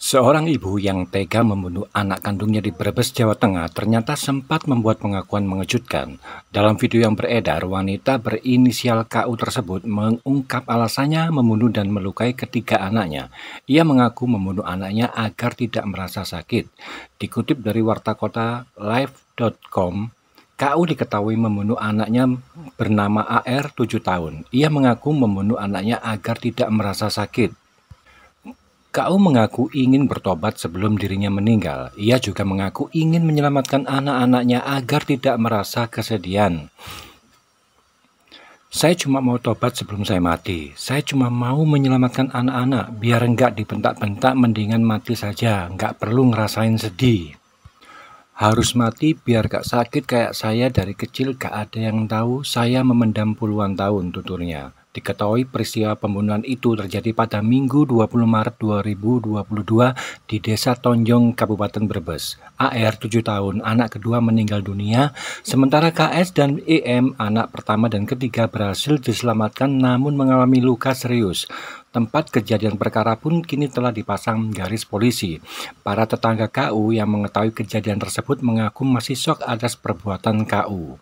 Seorang ibu yang tega membunuh anak kandungnya di Brebes, Jawa Tengah ternyata sempat membuat pengakuan mengejutkan. Dalam video yang beredar, wanita berinisial KU tersebut mengungkap alasannya membunuh dan melukai ketiga anaknya. Ia mengaku membunuh anaknya agar tidak merasa sakit. Dikutip dari warta live.com, KU diketahui membunuh anaknya bernama AR 7 tahun. Ia mengaku membunuh anaknya agar tidak merasa sakit. Kau mengaku ingin bertobat sebelum dirinya meninggal. Ia juga mengaku ingin menyelamatkan anak-anaknya agar tidak merasa kesedihan. Saya cuma mau tobat sebelum saya mati. Saya cuma mau menyelamatkan anak-anak biar enggak dibentak-bentak mendingan mati saja. Enggak perlu ngerasain sedih. Harus mati biar gak sakit kayak saya dari kecil gak ada yang tahu saya memendam puluhan tahun tuturnya. Diketahui peristiwa pembunuhan itu terjadi pada Minggu 20 Maret 2022 di Desa Tonjong, Kabupaten Brebes. AR 7 tahun, anak kedua meninggal dunia, sementara KS dan EM, anak pertama dan ketiga berhasil diselamatkan namun mengalami luka serius. Tempat kejadian perkara pun kini telah dipasang garis polisi. Para tetangga KU yang mengetahui kejadian tersebut mengaku masih shock atas perbuatan KU.